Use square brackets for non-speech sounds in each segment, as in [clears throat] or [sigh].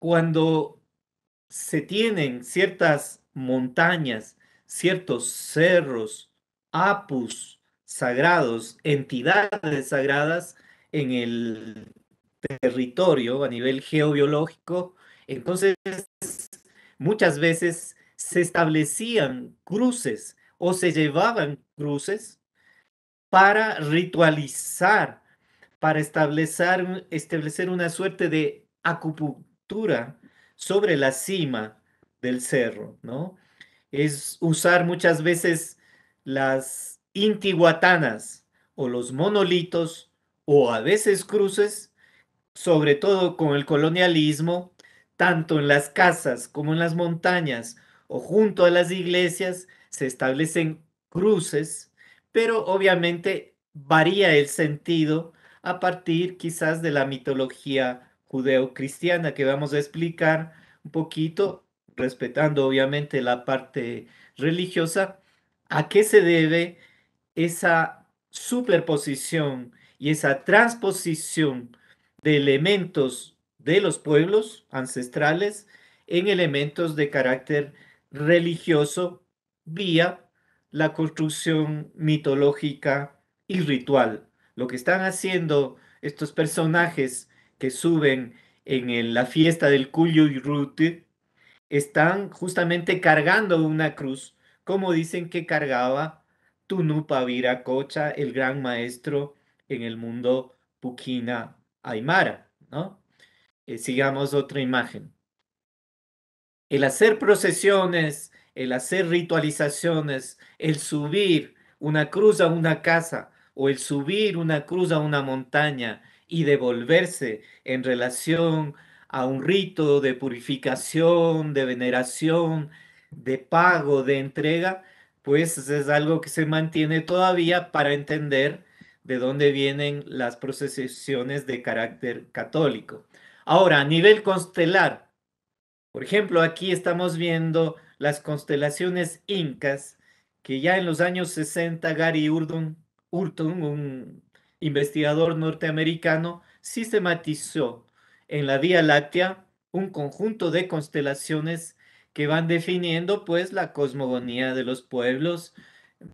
cuando se tienen ciertas montañas, ciertos cerros, apus sagrados, entidades sagradas en el territorio a nivel geobiológico, entonces muchas veces se establecían cruces o se llevaban cruces para ritualizar, para establecer, establecer una suerte de acupuntura sobre la cima del cerro, ¿no? Es usar muchas veces las intiguatanas o los monolitos o a veces cruces, sobre todo con el colonialismo, tanto en las casas como en las montañas o junto a las iglesias se establecen cruces, pero obviamente varía el sentido a partir quizás de la mitología judeocristiana que vamos a explicar un poquito, respetando obviamente la parte religiosa, a qué se debe esa superposición y esa transposición de elementos de los pueblos ancestrales en elementos de carácter religioso vía la construcción mitológica y ritual. Lo que están haciendo estos personajes que suben en la fiesta del y Rute están justamente cargando una cruz, como dicen que cargaba Tunupa Viracocha, el gran maestro en el mundo Pukina Aymara. ¿no? Eh, sigamos otra imagen. El hacer procesiones, el hacer ritualizaciones, el subir una cruz a una casa o el subir una cruz a una montaña, y devolverse en relación a un rito de purificación, de veneración, de pago, de entrega, pues es algo que se mantiene todavía para entender de dónde vienen las procesiones de carácter católico. Ahora, a nivel constelar, por ejemplo, aquí estamos viendo las constelaciones incas, que ya en los años 60 Gary Urton, un investigador norteamericano, sistematizó en la Vía Láctea un conjunto de constelaciones que van definiendo pues la cosmogonía de los pueblos,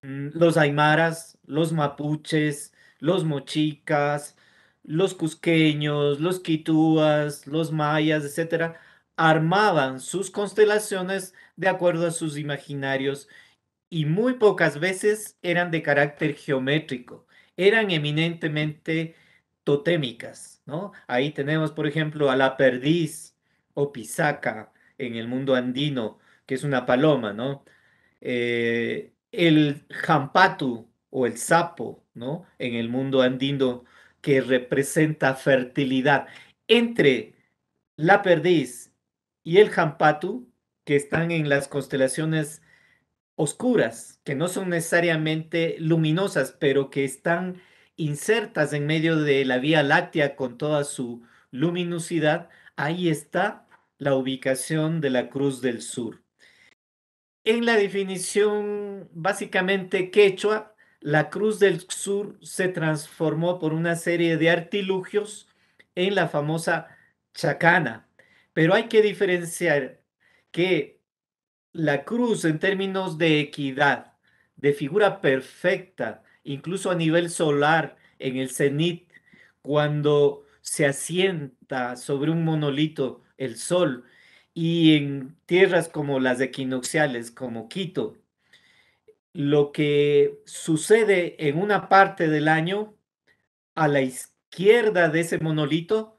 mm, los aymaras, los mapuches, los mochicas, los cusqueños, los Quituas, los mayas, etcétera, armaban sus constelaciones de acuerdo a sus imaginarios y muy pocas veces eran de carácter geométrico eran eminentemente totémicas, ¿no? Ahí tenemos, por ejemplo, a la perdiz o pisaca en el mundo andino, que es una paloma, ¿no? Eh, el jampatu o el sapo, ¿no? En el mundo andino, que representa fertilidad. Entre la perdiz y el jampatu, que están en las constelaciones oscuras, que no son necesariamente luminosas, pero que están insertas en medio de la Vía Láctea con toda su luminosidad, ahí está la ubicación de la Cruz del Sur. En la definición básicamente quechua, la Cruz del Sur se transformó por una serie de artilugios en la famosa chacana, pero hay que diferenciar que la cruz en términos de equidad, de figura perfecta, incluso a nivel solar, en el cenit, cuando se asienta sobre un monolito el sol y en tierras como las equinoxiales, como Quito, lo que sucede en una parte del año a la izquierda de ese monolito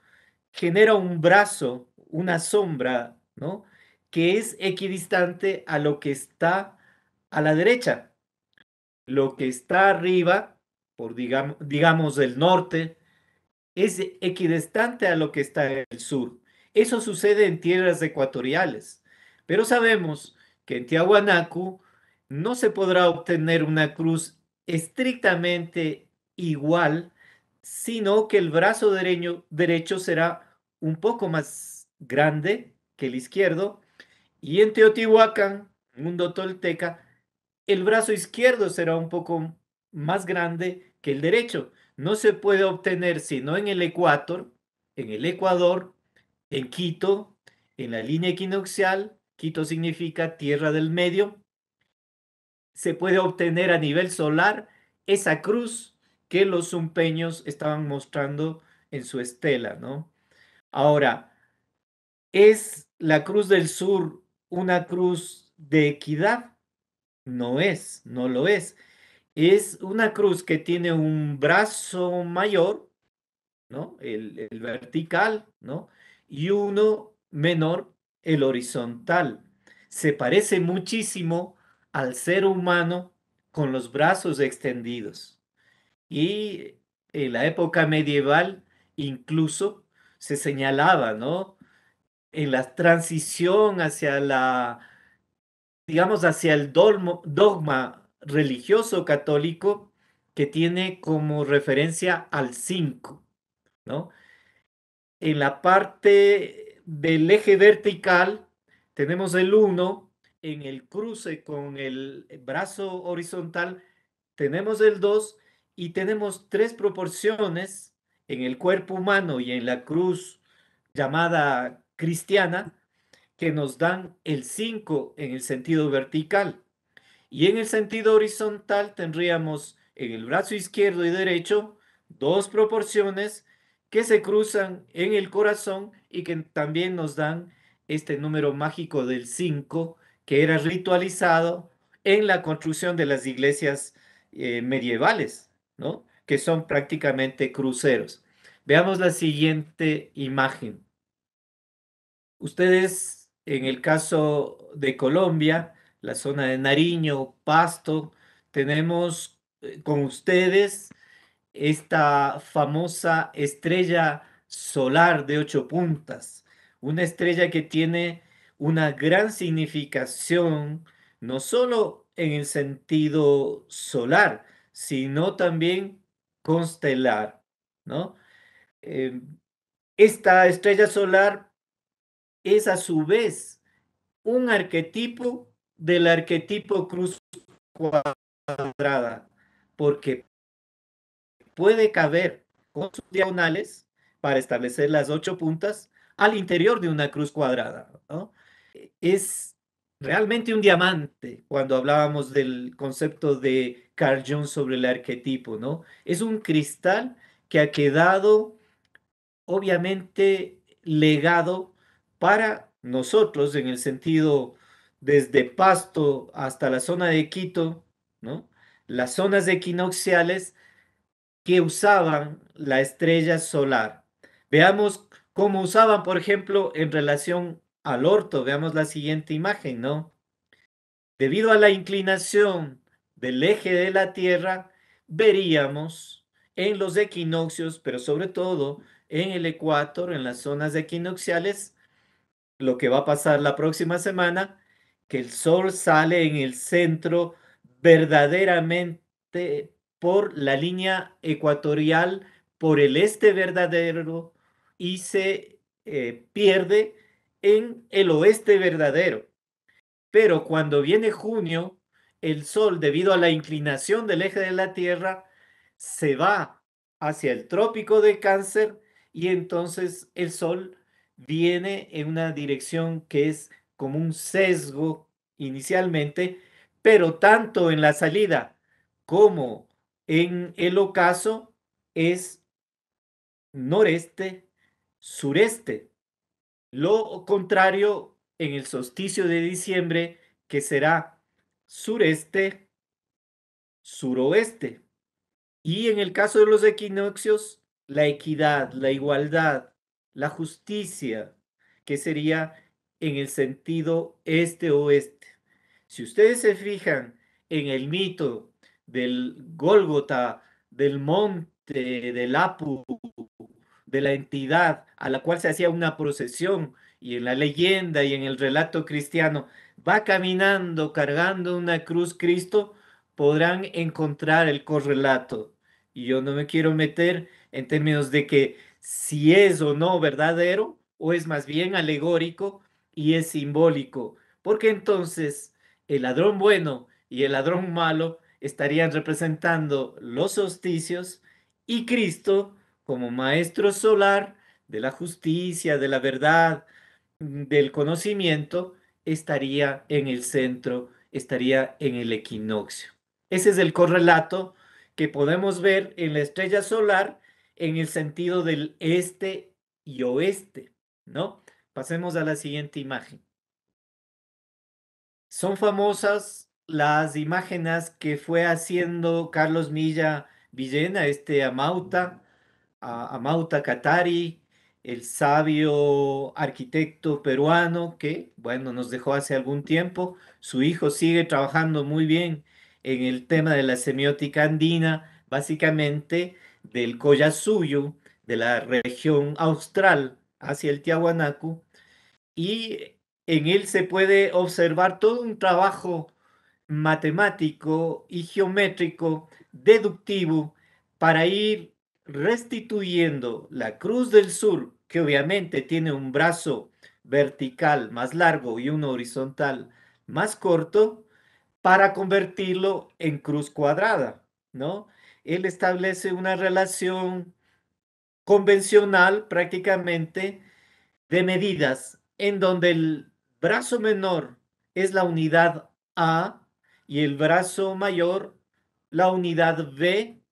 genera un brazo, una sombra, ¿no? que es equidistante a lo que está a la derecha. Lo que está arriba, por digamos, digamos el norte, es equidistante a lo que está en el sur. Eso sucede en tierras ecuatoriales, pero sabemos que en Tiahuanacu no se podrá obtener una cruz estrictamente igual, sino que el brazo derecho será un poco más grande que el izquierdo y en Teotihuacán, mundo tolteca, el brazo izquierdo será un poco más grande que el derecho. No se puede obtener sino en el Ecuador, en el Ecuador, en Quito, en la línea equinoccial. Quito significa tierra del medio. Se puede obtener a nivel solar esa cruz que los zumpeños estaban mostrando en su estela, ¿no? Ahora, ¿es la cruz del sur una cruz de equidad. No es, no lo es. Es una cruz que tiene un brazo mayor, ¿no? El, vertical, ¿no? Y uno menor, el horizontal. Se parece muchísimo al ser humano con los brazos extendidos. Y en la época medieval incluso se señalaba, ¿no? en la transición hacia la, digamos, hacia el dogma religioso católico que tiene como referencia al 5, ¿no? En la parte del eje vertical tenemos el 1, en el cruce con el brazo horizontal tenemos el 2 y tenemos tres proporciones en el cuerpo humano y en la cruz llamada cristiana que nos dan el 5 en el sentido vertical. Y en el sentido horizontal tendríamos en el brazo izquierdo y derecho dos proporciones que se cruzan en el corazón y que también nos dan este número mágico del 5 que era ritualizado en la construcción de las iglesias eh, medievales, ¿no? que son prácticamente cruceros. Veamos la siguiente imagen. Ustedes, en el caso de Colombia, la zona de Nariño, Pasto, tenemos eh, con ustedes esta famosa estrella solar de ocho puntas, una estrella que tiene una gran significación, no solo en el sentido solar, sino también constelar, ¿no? Em, esta estrella solar es a su vez un arquetipo del arquetipo cruz cuadrada, porque puede caber con sus diagonales para establecer las ocho puntas al interior de una cruz cuadrada. ¿no? Es realmente un diamante cuando hablábamos del concepto de Carl Jung sobre el arquetipo, ¿no? Es un cristal que ha quedado obviamente legado para nosotros en el sentido desde Pasto hasta la zona de Quito, ¿no? Las zonas equinoxiales que usaban la estrella solar. Veamos cómo usaban, por ejemplo, en relación al orto. Veamos la siguiente imagen, ¿no? Debido a la inclinación del eje de la Tierra, veríamos en los equinoccios, pero sobre todo en el ecuador, en las zonas equinoxiales, lo que va a pasar la próxima semana, que el sol sale en el centro verdaderamente por la línea ecuatorial, por el este verdadero, y se eh, pierde en el oeste verdadero. Pero cuando viene junio, el sol, debido a la inclinación del eje de la Tierra, se va hacia el trópico de cáncer y entonces el sol viene en una dirección que es como un sesgo inicialmente, pero tanto en la salida como en el ocaso es noreste, sureste. Lo contrario en el solsticio de diciembre, que será sureste, suroeste. Y en el caso de los equinoccios, la equidad, la igualdad, la justicia, que sería en el sentido este-oeste. Si ustedes se fijan en el mito del Gólgota, del monte, del Apu, de la entidad a la cual se hacía una procesión, y en la leyenda y en el relato cristiano, va caminando cargando una cruz Cristo, podrán encontrar el correlato. Y yo no me quiero meter en términos de que si es o no verdadero o es más bien alegórico y es simbólico, porque entonces el ladrón bueno y el ladrón malo estarían representando los hosticios y Cristo como maestro solar de la justicia, de la verdad, del conocimiento, estaría en el centro, estaría en el equinoccio. Ese es el correlato que podemos ver en la estrella solar en el sentido del este y oeste, ¿no? Pasemos a la siguiente imagen. Son famosas las imágenes que fue haciendo Carlos Milla Villena, este Amauta, Amauta Catari, el sabio arquitecto peruano que, bueno, nos dejó hace algún tiempo. Su hijo sigue trabajando muy bien en el tema de la semiótica andina, básicamente del Collasuyo, de la región austral hacia el Tiahuanaco, y en él se puede observar todo un trabajo matemático y geométrico deductivo para ir restituyendo la cruz del sur, que obviamente tiene un brazo vertical más largo y uno horizontal más corto, para convertirlo en cruz cuadrada, ¿no? él establece una relación convencional prácticamente de medidas en donde el brazo menor es la unidad A y el brazo mayor la unidad B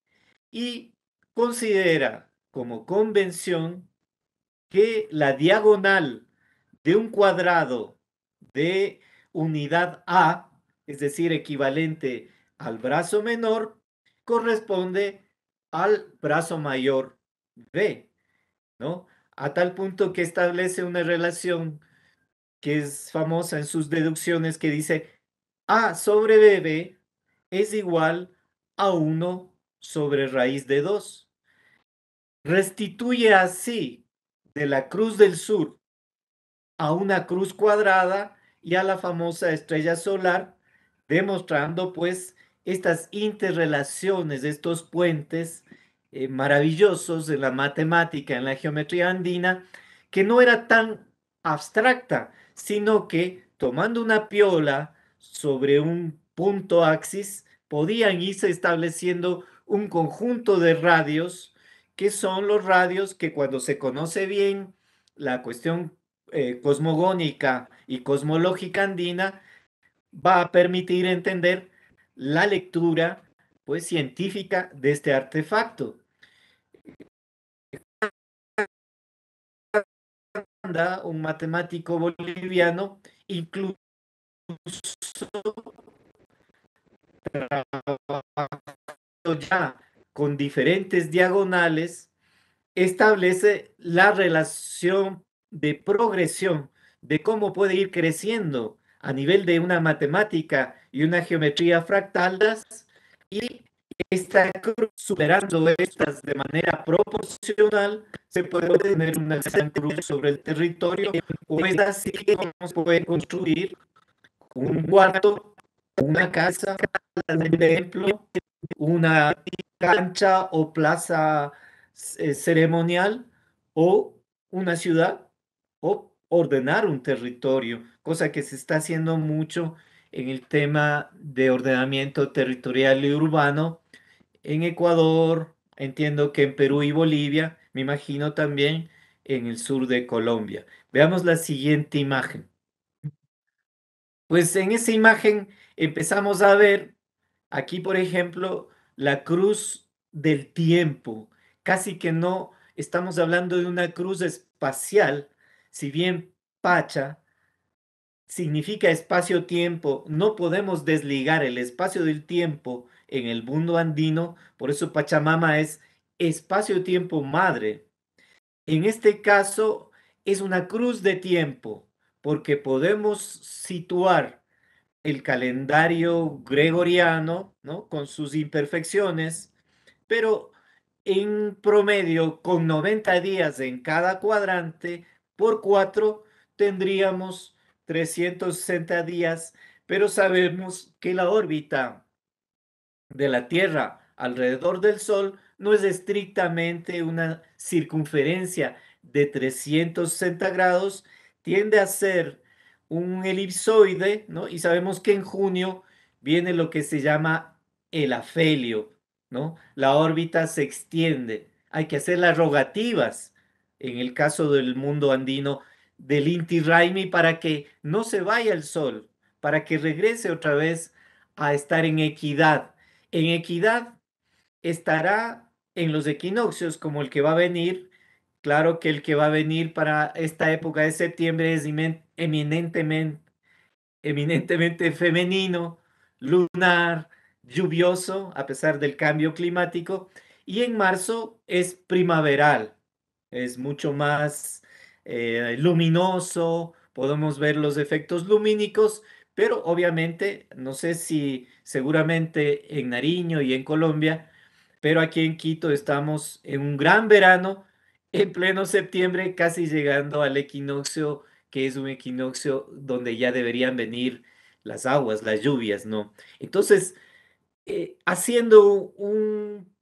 y considera como convención que la diagonal de un cuadrado de unidad A, es decir, equivalente al brazo menor, corresponde al brazo mayor B, ¿no? A tal punto que establece una relación que es famosa en sus deducciones que dice A sobre BB es igual a 1 sobre raíz de 2. Restituye así de la cruz del sur a una cruz cuadrada y a la famosa estrella solar, demostrando pues estas interrelaciones, estos puentes eh, maravillosos en la matemática, en la geometría andina, que no era tan abstracta, sino que tomando una piola sobre un punto axis, podían irse estableciendo un conjunto de radios, que son los radios que cuando se conoce bien la cuestión eh, cosmogónica y cosmológica andina, va a permitir entender la lectura pues, científica de este artefacto. un matemático boliviano, incluso ya con diferentes diagonales, establece la relación de progresión, de cómo puede ir creciendo a nivel de una matemática y una geometría fractales y esta cruz, superando estas de manera proporcional, se puede tener una gran cruz sobre el territorio, o es así como se puede construir un cuarto, una casa, un templo, una cancha o plaza eh, ceremonial, o una ciudad, o ordenar un territorio, cosa que se está haciendo mucho en el tema de ordenamiento territorial y urbano en Ecuador, entiendo que en Perú y Bolivia, me imagino también en el sur de Colombia. Veamos la siguiente imagen. Pues en esa imagen empezamos a ver aquí, por ejemplo, la cruz del tiempo. Casi que no estamos hablando de una cruz espacial, si bien Pacha significa espacio-tiempo, no podemos desligar el espacio del tiempo en el mundo andino, por eso Pachamama es espacio-tiempo madre. En este caso es una cruz de tiempo, porque podemos situar el calendario gregoriano, Con sus imperfecciones, pero en promedio, con 90 días en cada cuadrante, por 4 tendríamos 360 días, pero sabemos que la órbita de la Tierra alrededor del Sol no es estrictamente una circunferencia de 360 grados, tiende a ser un elipsoide, ¿no? Y sabemos que en junio viene lo que se llama el afelio, ¿no? La órbita se extiende. Hay que hacer las rogativas en el caso del mundo andino, del Inti Raimi para que no se vaya el sol, para que regrese otra vez a estar en equidad. En equidad estará en los equinoccios como el que va a venir. Claro que el que va a venir para esta época de septiembre es eminentemente, eminentemente femenino, lunar, lluvioso, a pesar del cambio climático, y en marzo es primaveral es mucho más eh, luminoso, podemos ver los efectos lumínicos, pero obviamente, no sé si seguramente en Nariño y en Colombia, pero aquí en Quito estamos en un gran verano, en pleno septiembre, casi llegando al equinoccio, que es un equinoccio donde ya deberían venir las aguas, las lluvias, ¿no? Entonces, eh, haciendo un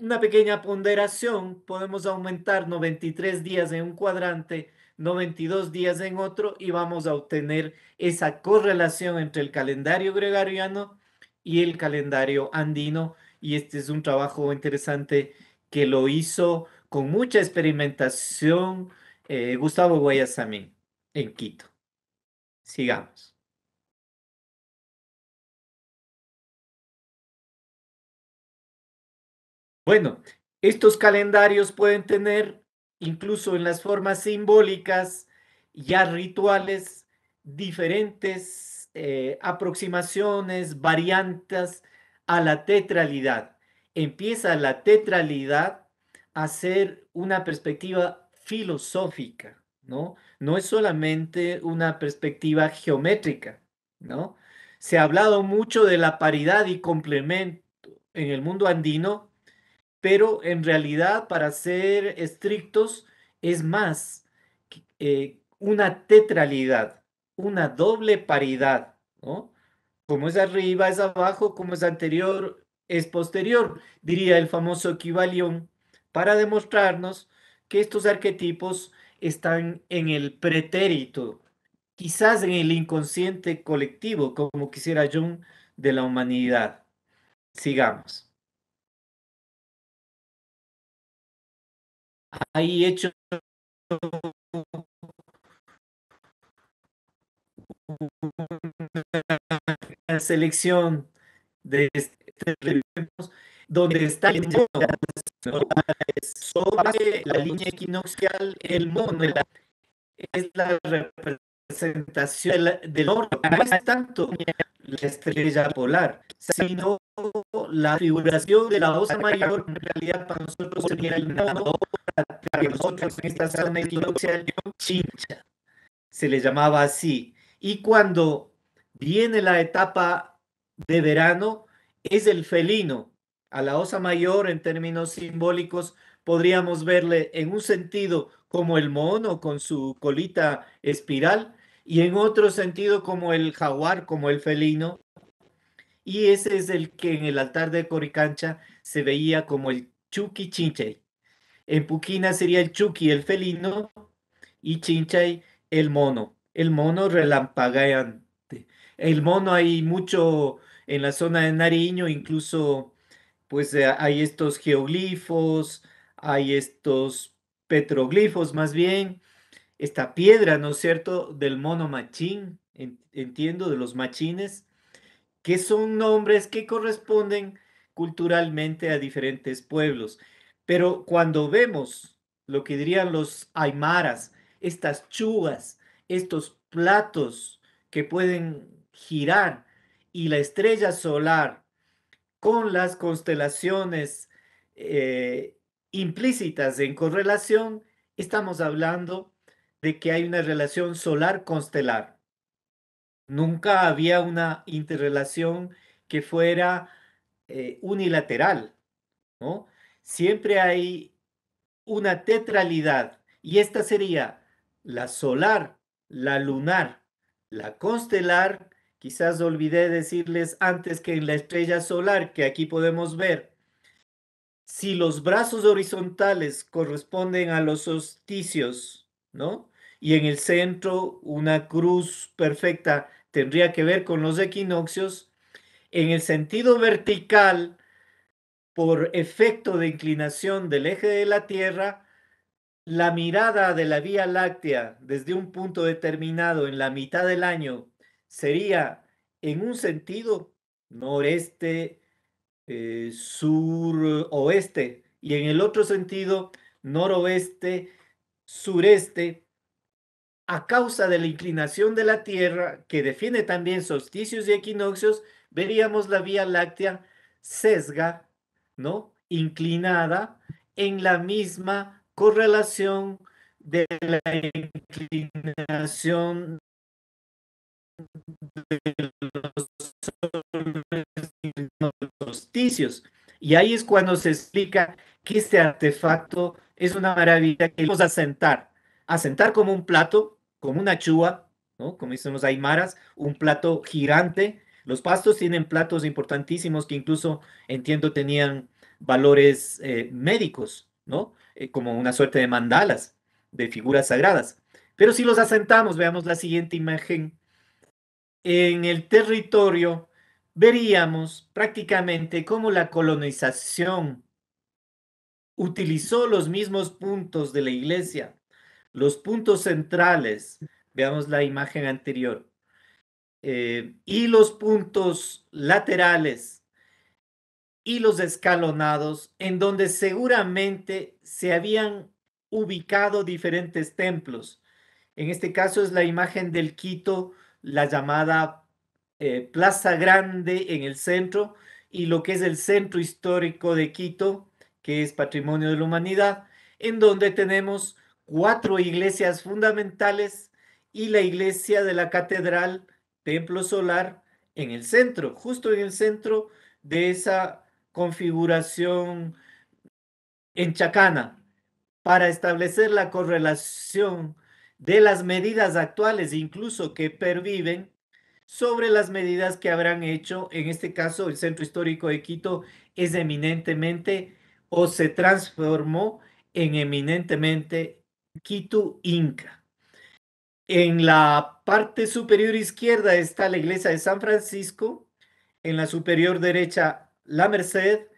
una pequeña ponderación, podemos aumentar 93 días en un cuadrante, 92 días en otro y vamos a obtener esa correlación entre el calendario gregoriano y el calendario andino. Y este es un trabajo interesante que lo hizo con mucha experimentación eh, Gustavo Guayasamín en Quito. Sigamos. Bueno, estos calendarios pueden tener, incluso en las formas simbólicas, ya rituales, diferentes eh, aproximaciones, variantes a la tetralidad. Empieza la tetralidad a ser una perspectiva filosófica, ¿no? No es solamente una perspectiva geométrica, ¿no? Se ha hablado mucho de la paridad y complemento en el mundo andino, pero en realidad, para ser estrictos, es más eh, una tetralidad, una doble paridad, ¿no? Como es arriba, es abajo, como es anterior, es posterior, diría el famoso equivalión, para demostrarnos que estos arquetipos están en el pretérito, quizás en el inconsciente colectivo, como quisiera Jung, de la humanidad. Sigamos. ahí hecho la selección de este, donde está sobre la línea equinoxial el mono es la representación del oro, no es tanto la estrella polar sino la figuración de la osa mayor en realidad para nosotros sería el para nosotros en esta Chincha, se le llamaba así. Y cuando viene la etapa de verano, es el felino. A la osa mayor, en términos simbólicos, podríamos verle en un sentido como el mono con su colita espiral y en otro sentido como el jaguar, como el felino. Y ese es el que en el altar de Coricancha se veía como el Chuquichinche, en Puquina sería el Chucky, el felino, y Chinchay, el mono. El mono relampagueante. El mono hay mucho en la zona de Nariño, incluso pues eh, hay estos geoglifos, hay estos petroglifos más bien, esta piedra, ¿no es cierto?, del mono machín, entiendo, de los machines, que son nombres que corresponden culturalmente a diferentes pueblos. Pero cuando vemos lo que dirían los aymaras, estas chugas, estos platos que pueden girar y la estrella solar con las constelaciones eh, implícitas en correlación, estamos hablando de que hay una relación solar-constelar. Nunca había una interrelación que fuera eh, unilateral, ¿no? siempre hay una tetralidad y esta sería la solar, la lunar, la constelar. Quizás olvidé decirles antes que en la estrella solar que aquí podemos ver, si los brazos horizontales corresponden a los hosticios, ¿no? Y en el centro una cruz perfecta tendría que ver con los equinoccios. En el sentido vertical, por efecto de inclinación del eje de la Tierra, la mirada de la Vía Láctea desde un punto determinado en la mitad del año sería en un sentido noreste, eh, sur, oeste, y en el otro sentido noroeste, sureste, a causa de la inclinación de la Tierra, que define también solsticios y equinoccios, veríamos la Vía Láctea sesga ¿no? Inclinada en la misma correlación de la inclinación de los ticios Y ahí es cuando se explica que este artefacto es una maravilla que vamos a sentar, a sentar como un plato, como una chúa, ¿no? como dicen los aymaras, un plato girante. Los pastos tienen platos importantísimos que incluso, entiendo, tenían valores eh, médicos, ¿no? Eh, como una suerte de mandalas, de figuras sagradas. Pero si los asentamos, veamos la siguiente imagen, en el territorio veríamos prácticamente cómo la colonización utilizó los mismos puntos de la iglesia, los puntos centrales, veamos la imagen anterior, eh, y los puntos laterales y los escalonados, en donde seguramente se habían ubicado diferentes templos. En este caso es la imagen del Quito, la llamada eh, Plaza Grande en el centro y lo que es el centro histórico de Quito, que es Patrimonio de la Humanidad, en donde tenemos cuatro iglesias fundamentales y la iglesia de la catedral, templo solar, en el centro, justo en el centro de esa configuración en Chacana para establecer la correlación de las medidas actuales, incluso que perviven, sobre las medidas que habrán hecho, en este caso el Centro Histórico de Quito es eminentemente o se transformó en eminentemente Quito Inca. En la parte superior izquierda está la iglesia de San Francisco, en la superior derecha la Merced,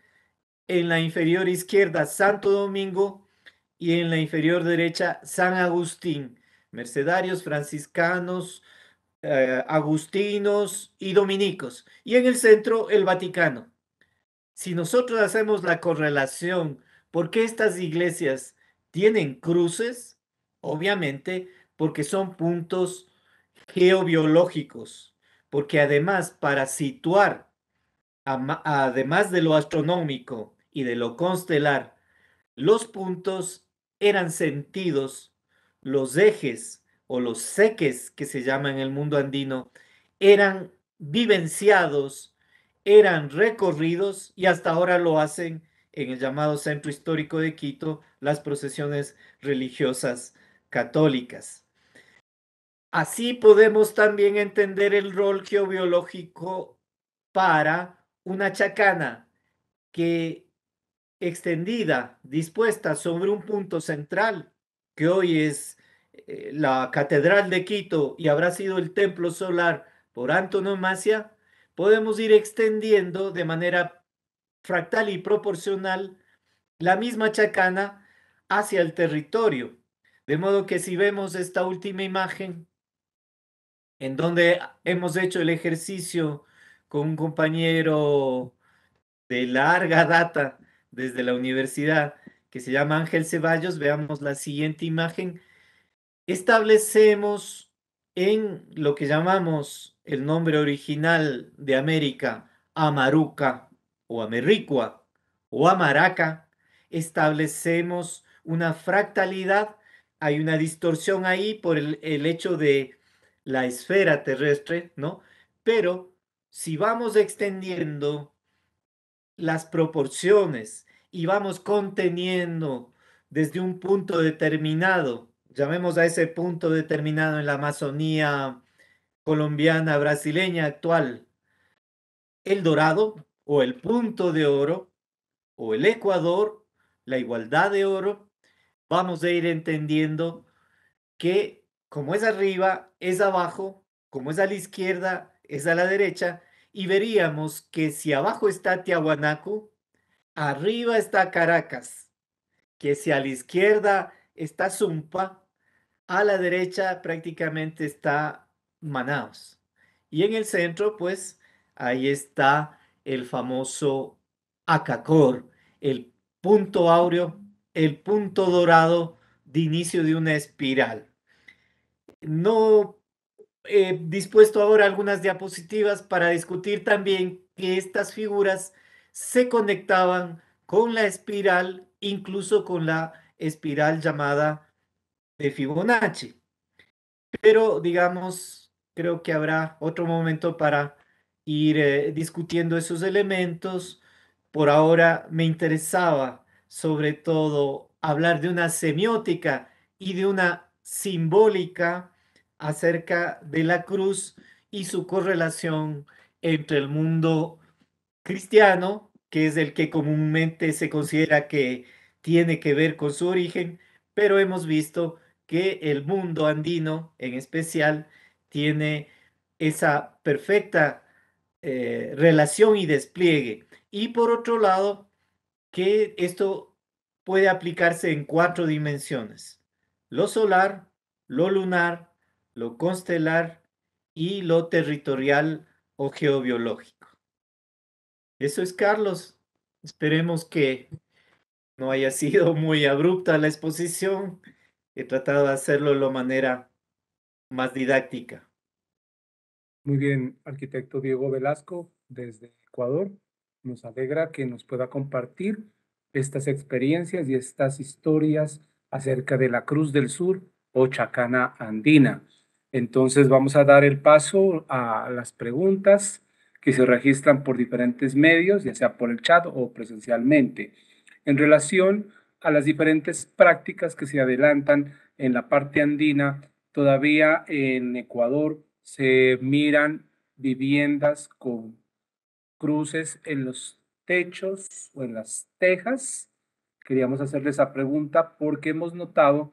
en la inferior izquierda Santo Domingo y en la inferior derecha San Agustín. Mercedarios, franciscanos, eh, agustinos y dominicos. Y en el centro el Vaticano. Si nosotros hacemos la correlación, ¿por qué estas iglesias tienen cruces? Obviamente porque son puntos geobiológicos, porque además para situar además de lo astronómico y de lo constelar, los puntos eran sentidos, los ejes o los seques que se llaman en el mundo andino, eran vivenciados, eran recorridos y hasta ahora lo hacen en el llamado Centro Histórico de Quito las procesiones religiosas católicas. Así podemos también entender el rol geobiológico para una chacana que extendida, dispuesta sobre un punto central, que hoy es eh, la Catedral de Quito y habrá sido el templo solar por antonomasia, podemos ir extendiendo de manera fractal y proporcional la misma chacana hacia el territorio. De modo que si vemos esta última imagen, en donde hemos hecho el ejercicio con un compañero de larga data desde la universidad que se llama Ángel Ceballos. Veamos la siguiente imagen. Establecemos en lo que llamamos el nombre original de América, Amaruca o Americua o Amaraca, establecemos una fractalidad, hay una distorsión ahí por el, el hecho de la esfera terrestre, ¿no? Pero si vamos extendiendo las proporciones y vamos conteniendo desde un punto determinado, llamemos a ese punto determinado en la Amazonía colombiana, brasileña actual, el dorado o el punto de oro o el Ecuador, la igualdad de oro, vamos a ir entendiendo que como es arriba, es abajo, como es a la izquierda, es a la derecha, y veríamos que si abajo está Tiahuanaco, arriba está Caracas, que si a la izquierda está Zumpa, a la derecha prácticamente está Manaus. Y en el centro, pues, ahí está el famoso Acacor, el punto áureo, el punto dorado de inicio de una espiral. No eh, dispuesto ahora algunas diapositivas para discutir también que estas figuras se conectaban con la espiral, incluso con la espiral llamada de Fibonacci. Pero, digamos, creo que habrá otro momento para ir eh, discutiendo esos elementos. Por ahora me interesaba sobre todo hablar de una semiótica y de una simbólica acerca de la cruz y su correlación entre el mundo cristiano, que es el que comúnmente se considera que tiene que ver con su origen, pero hemos visto que el mundo andino en especial tiene esa perfecta eh, relación y despliegue. Y por otro lado, que esto puede aplicarse en cuatro dimensiones, lo solar, lo lunar, lo constelar y lo territorial o geobiológico. Eso es Carlos. Esperemos que no haya sido muy abrupta la exposición. He tratado de hacerlo de la manera más didáctica. Muy bien, arquitecto Diego Velasco, desde Ecuador. Nos alegra que nos pueda compartir estas experiencias y estas historias acerca de la Cruz del Sur o Chacana Andina. Entonces vamos a dar el paso a las preguntas que se registran por diferentes medios, ya sea por el chat o presencialmente, en relación a las diferentes prácticas que se adelantan en la parte andina. Todavía en Ecuador se miran viviendas con cruces en los techos o en las tejas. Queríamos hacerle esa pregunta porque hemos notado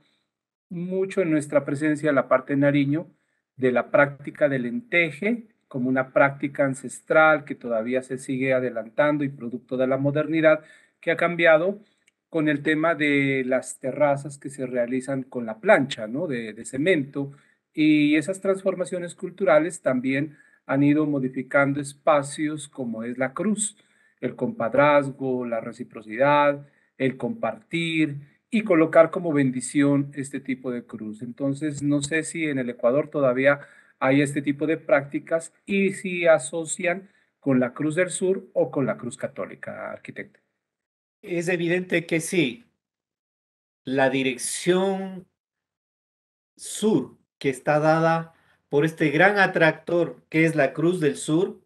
mucho en nuestra presencia la parte de Nariño de la práctica del enteje como una práctica ancestral que todavía se sigue adelantando y producto de la modernidad que ha cambiado con el tema de las terrazas que se realizan con la plancha, ¿no? De, de cemento. Y esas transformaciones culturales también han ido modificando espacios como es la cruz, el compadrazgo, la reciprocidad, el compartir, y colocar como bendición este tipo de cruz. Entonces, no sé si en el Ecuador todavía hay este tipo de prácticas y si asocian con la Cruz del Sur o con la Cruz Católica, arquitecto. Es evidente que sí. La dirección sur que está dada por este gran atractor que es la Cruz del Sur,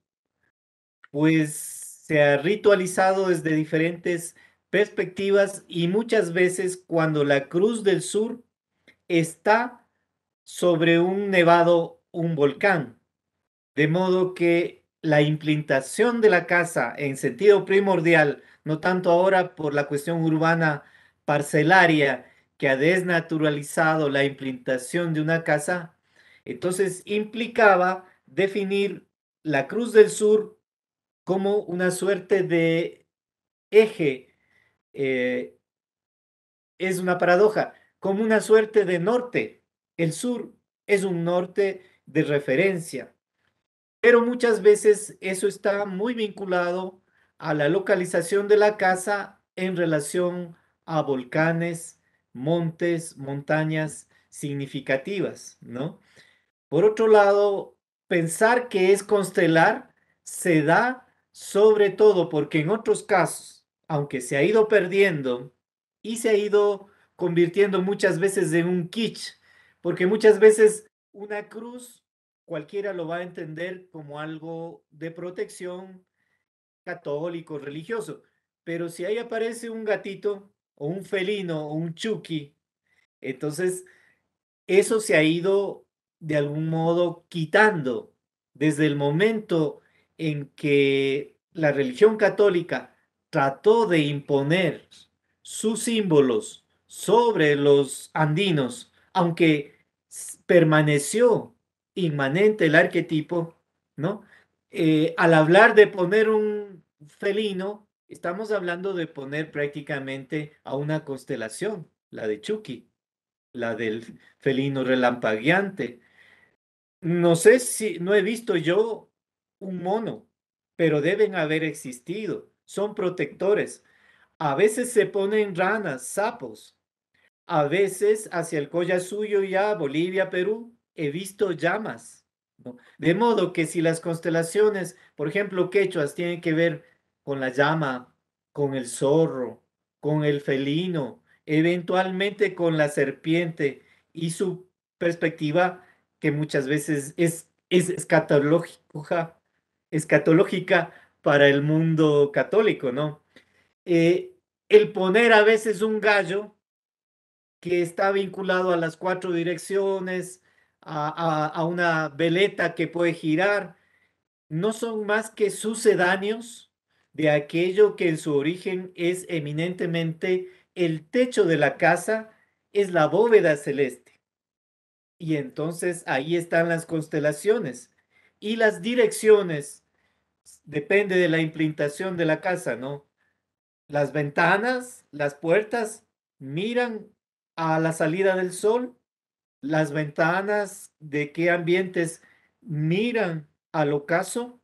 pues se ha ritualizado desde diferentes perspectivas y muchas veces cuando la Cruz del Sur está sobre un nevado, un volcán. De modo que la implantación de la casa en sentido primordial, no tanto ahora por la cuestión urbana parcelaria que ha desnaturalizado la implantación de una casa, entonces implicaba definir la Cruz del Sur como una suerte de eje eh, es una paradoja, como una suerte de norte. El sur es un norte de referencia, pero muchas veces eso está muy vinculado a la localización de la casa en relación a volcanes, montes, montañas significativas, ¿no? Por otro lado, pensar que es constelar se da sobre todo porque en otros casos aunque se ha ido perdiendo y se ha ido convirtiendo muchas veces en un kitsch, porque muchas veces una cruz cualquiera lo va a entender como algo de protección católico, religioso, pero si ahí aparece un gatito o un felino o un chuki, entonces eso se ha ido de algún modo quitando desde el momento en que la religión católica trató de imponer sus símbolos sobre los andinos, aunque permaneció inmanente el arquetipo, ¿no? Eh, al hablar de poner un felino, estamos hablando de poner prácticamente a una constelación, la de Chucky, la del felino relampagueante. No sé si, no he visto yo un mono, pero deben haber existido son protectores. A veces se ponen ranas, sapos. A veces hacia el Colla Suyo ya, Bolivia, Perú, he visto llamas. De modo que si las constelaciones, por ejemplo, quechuas, tienen que ver con la llama, con el zorro, con el felino, eventualmente con la serpiente y su perspectiva que muchas veces es, es escatológica, escatológica para el mundo católico, ¿no? Eh, el poner a veces un gallo que está vinculado a las cuatro direcciones, a, a una veleta que puede girar, no son más que sucedáneos de aquello que en su origen es eminentemente el techo de la casa, es la bóveda celeste. Y entonces ahí están las constelaciones y las direcciones depende de la implantación de la casa, ¿no? Las ventanas, las puertas miran a la salida del sol, las ventanas de qué ambientes miran al ocaso.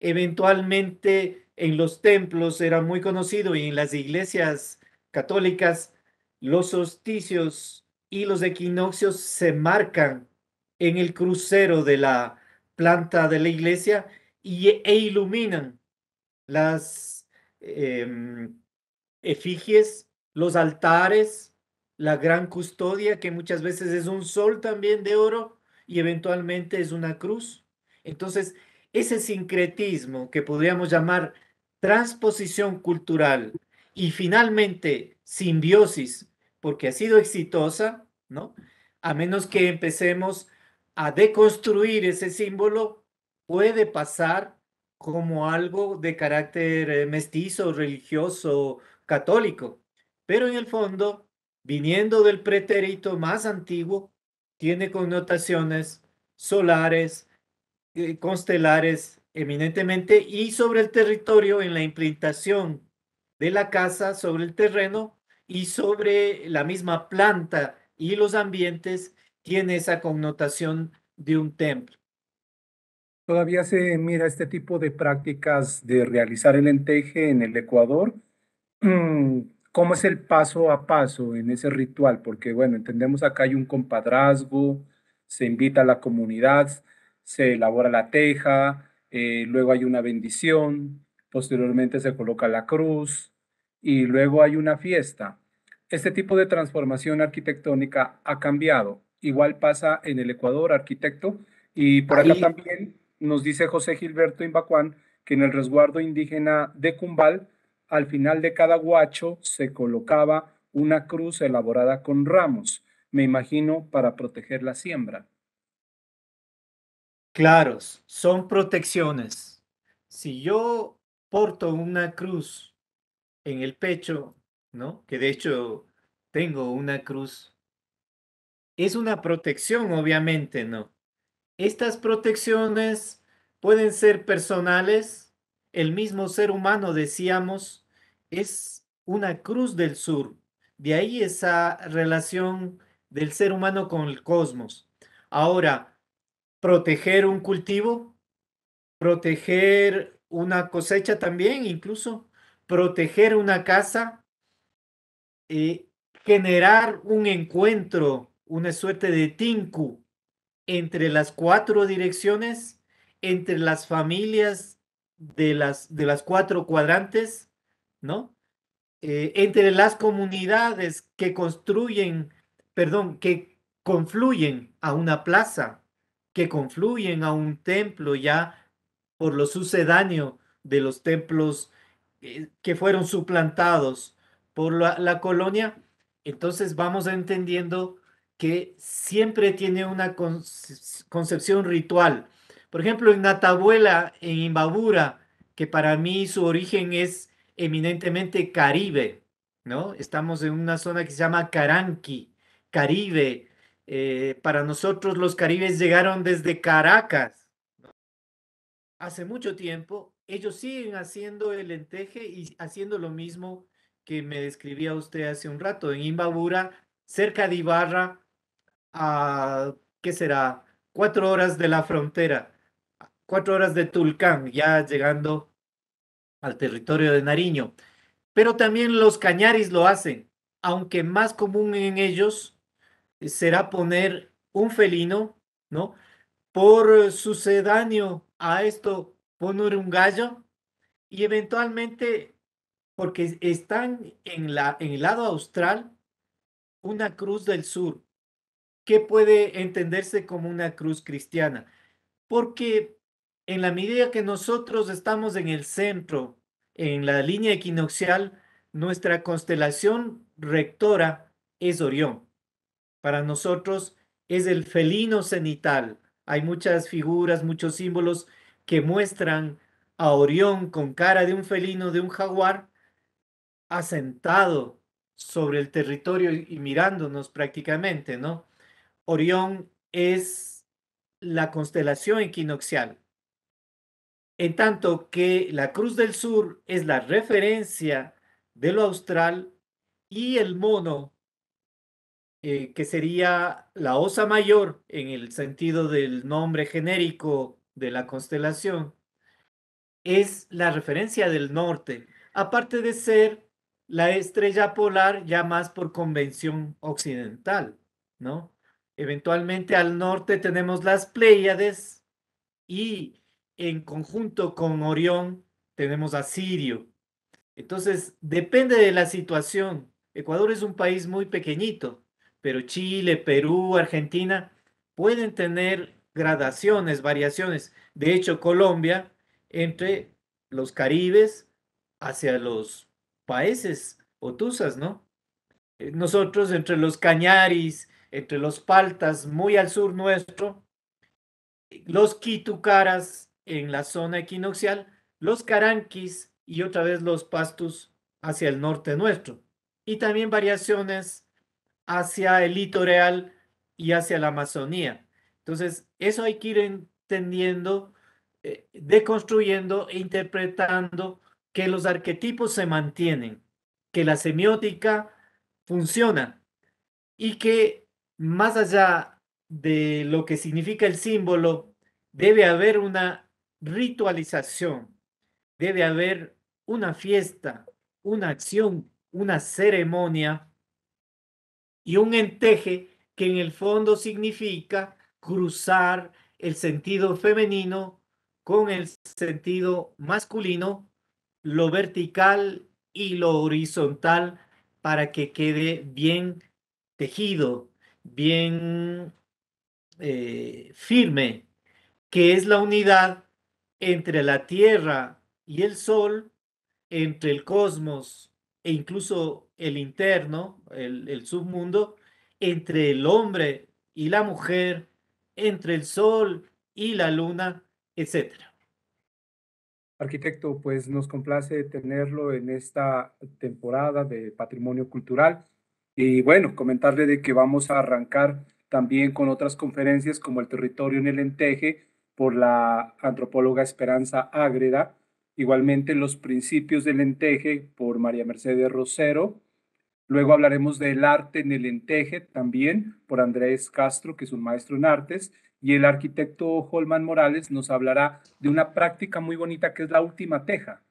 Eventualmente en los templos era muy conocido y en las iglesias católicas los solsticios y los equinoccios se marcan en el crucero de la planta de la iglesia y, e, e iluminan las em, efigies, los altares, la gran custodia, que muchas veces es un sol también de oro y eventualmente es una cruz. Entonces, ese sincretismo que podríamos llamar transposición cultural y finalmente simbiosis, porque ha sido exitosa, ¿no? A menos que empecemos a deconstruir ese símbolo puede pasar como algo de carácter eh, mestizo, religioso, católico, pero en el fondo, viniendo del pretérito más antiguo, tiene connotaciones solares, eh, constelares eminentemente y sobre el territorio en la implantación de la casa sobre el terreno y sobre la misma planta y los ambientes tiene esa connotación de un templo. Todavía se mira este tipo de prácticas de realizar el enteje en el Ecuador. [clears throat] ¿Cómo es el paso a paso en ese ritual? Porque, bueno, entendemos acá hay un compadrazgo, se invita a la comunidad, se elabora la teja, eh, luego hay una bendición, posteriormente se coloca la cruz y luego hay una fiesta. Este tipo de transformación arquitectónica ha cambiado. Igual pasa en el Ecuador, arquitecto, y por acá también nos dice José Gilberto Imbacuán que en el resguardo indígena de Cumbal, al final de cada guacho se colocaba una cruz elaborada con ramos, me imagino, para proteger la siembra. Claros, son protecciones. Si yo porto una cruz en el pecho, ¿no? Que de hecho tengo una cruz. Es una protección, obviamente, ¿no? Estas protecciones pueden ser personales. El mismo ser humano, decíamos, es una cruz del sur. De ahí esa relación del ser humano con el cosmos. Ahora, proteger un cultivo, proteger una cosecha también, incluso proteger una casa, y eh, generar un encuentro, una suerte de tinku entre las cuatro direcciones, entre las familias de las, de las cuatro cuadrantes, ¿no? Eh, entre las comunidades que construyen, perdón, que confluyen a una plaza, que confluyen a un templo ya por lo sucedáneo de los templos eh, que fueron suplantados por la colonia, entonces vamos entendiendo que siempre tiene una concepción ritual. Por ejemplo, en Natabuela, en Imbabura, que para mí su origen es eminentemente caribe, ¿no? Estamos en una zona que se llama Caranqui, Caribe. Eh, para nosotros los caribes llegaron desde Caracas. Hace mucho tiempo, ellos siguen haciendo el enteje y haciendo lo mismo que me describía usted hace un rato. En Imbabura, cerca de Ibarra, a, ¿qué será? Cuatro horas de la frontera, cuatro horas de Tulcán, ya llegando al territorio de Nariño. Pero también los cañaris lo hacen, aunque más común en ellos será poner un felino, ¿no? Por sucedáneo a esto, poner un gallo y eventualmente, porque están en, la, en el lado austral, una cruz del sur, ¿qué puede entenderse como una cruz cristiana? Porque en la medida que nosotros estamos en el centro, en la línea equinoccial, nuestra constelación rectora es Orión. Para nosotros es el felino cenital. Hay muchas figuras, muchos símbolos que muestran a Orión con cara de un felino, de un jaguar, asentado sobre el territorio y mirándonos prácticamente, ¿no? Orión es la constelación equinoccial, en tanto que la Cruz del Sur es la referencia de lo austral y el mono, eh, que sería la Osa Mayor en el sentido del nombre genérico de la constelación, es la referencia del norte, aparte de ser la estrella polar ya más por convención occidental, ¿no? Eventualmente al norte tenemos las Pléyades y en conjunto con Orión tenemos a Sirio. Entonces, depende de la situación. Ecuador es un país muy pequeñito, pero Chile, Perú, Argentina pueden tener gradaciones, variaciones. De hecho, Colombia, entre los caribes hacia los países otusas, ¿no? Eh, nosotros entre los cañaris entre los paltas muy al sur nuestro, los quitucaras en la zona equinoxial, los caranquis y otra vez los pastus hacia el norte nuestro. Y también variaciones hacia el litoral y hacia la Amazonía. Entonces, eso hay que ir entendiendo, eh, deconstruyendo e interpretando que los arquetipos se mantienen, que la semiótica funciona y que más allá de lo que significa el símbolo, debe haber una ritualización, debe haber una fiesta, una acción, una ceremonia y un enteje que en el fondo significa cruzar el sentido femenino con el sentido masculino, lo vertical y lo horizontal para que quede bien tejido, bien eh, firme, que es la unidad entre la Tierra y el Sol, entre el cosmos e incluso el interno, el, el submundo, entre el hombre y la mujer, entre el Sol y la Luna, etcétera. Arquitecto, pues nos complace tenerlo en esta temporada de Patrimonio Cultural. Y bueno, comentarle de que vamos a arrancar también con otras conferencias como el territorio en el enteje por la antropóloga Esperanza Ágreda, igualmente los principios del enteje por María Mercedes Rosero. Luego hablaremos del arte en el enteje también por Andrés Castro, que es un maestro en artes, y el arquitecto Holman Morales nos hablará de una práctica muy bonita que es la última teja,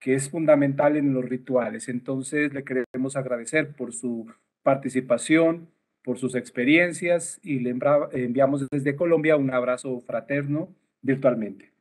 que es fundamental en los rituales. Entonces le queremos agradecer por su participación, por sus experiencias y le enviamos desde Colombia un abrazo fraterno virtualmente.